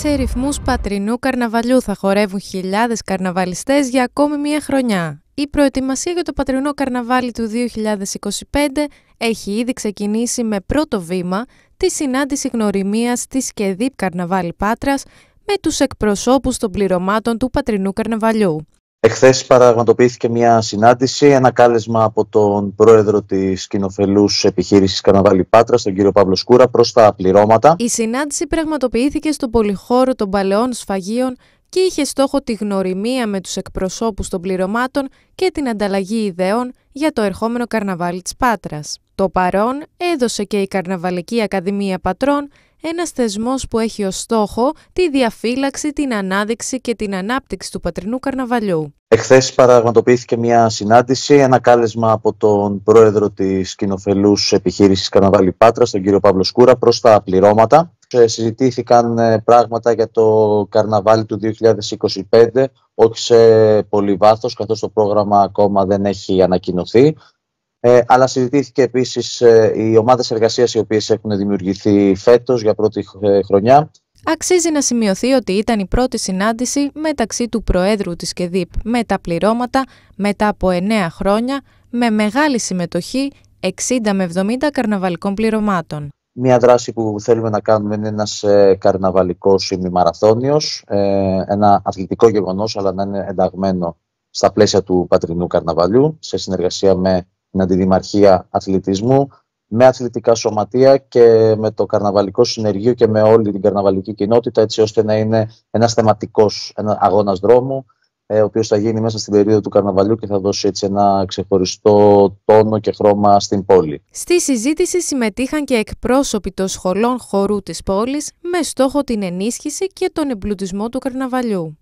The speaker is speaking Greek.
σε ρυθμούς πατρινού καρναβαλιού θα χορεύουν χιλιάδες καρναβαλιστές για ακόμη μία χρονιά. Η προετοιμασία για το πατρινό καρναβάλι του 2025 έχει ήδη ξεκινήσει με πρώτο βήμα τη συνάντηση γνωριμίας της ΚΕΔΙΠ Καρναβάλι Πάτρας με τους εκπροσώπους των πληρωμάτων του πατρινού καρναβαλιού. Εχθές παραγματοποιήθηκε μια συνάντηση, ένα κάλεσμα από τον πρόεδρο της κοινοφελούς επιχείρησης Καναβάλι Πάτρας, τον κύριο Παύλο Σκούρα, προς τα πληρώματα. Η συνάντηση πραγματοποιήθηκε στο πολυχώρο των παλαιών σφαγίων και είχε στόχο τη γνωριμία με τους εκπροσώπους των πληρωμάτων και την ανταλλαγή ιδεών για το ερχόμενο καρναβάλι της Πάτρας. Το παρόν έδωσε και η Καρναβαλική Ακαδημία Πατρών ένας θεσμός που έχει ως στόχο τη διαφύλαξη, την ανάδειξη και την ανάπτυξη του πατρινού καρναβαλιού. Εχθές παραγματοποιήθηκε μια συνάντηση, ένα κάλεσμα από τον πρόεδρο της κοινοφελούς επιχείρησης Καρναβάλι Πάτρας, τον κύριο Παύλο Σκούρα, προς τα πληρώματα. Ε, συζητήθηκαν ε, πράγματα για το καρναβάλι του 2025, όχι σε πολύ βάθος, καθώς το πρόγραμμα ακόμα δεν έχει ανακοινωθεί. Ε, αλλά συζητήθηκε επίσης ε, οι ομάδες εργασίας οι οποίες έχουν δημιουργηθεί φέτος για πρώτη ε, χρονιά. Αξίζει να σημειωθεί ότι ήταν η πρώτη συνάντηση μεταξύ του Προέδρου της ΚΕΔΙΠ με τα πληρώματα μετά από 9 χρόνια με μεγάλη συμμετοχή 60 με 70 καρναβαλικών πληρωμάτων. Μια δράση που θέλουμε να κάνουμε είναι ένας ε, καρναβαλικός ημιμαραθώνιος, ένα αθλητικό γεγονός αλλά να είναι ενταγμένο στα πλαίσια του πατρινού καρναβαλιού σε συνεργασία με την Αντιδημαρχία Αθλητισμού με αθλητικά σωματεία και με το καρναβαλικό συνεργείο και με όλη την καρναβαλική κοινότητα έτσι ώστε να είναι ένας θεματικός ένα αγώνας δρόμου ε, ο οποίος θα γίνει μέσα στην περίοδο του καρναβαλιού και θα δώσει έτσι ένα ξεχωριστό τόνο και χρώμα στην πόλη. Στη συζήτηση συμμετείχαν και εκπρόσωποι των σχολών χορού της πόλης με στόχο την ενίσχυση και τον εμπλουτισμό του καρναβαλιού.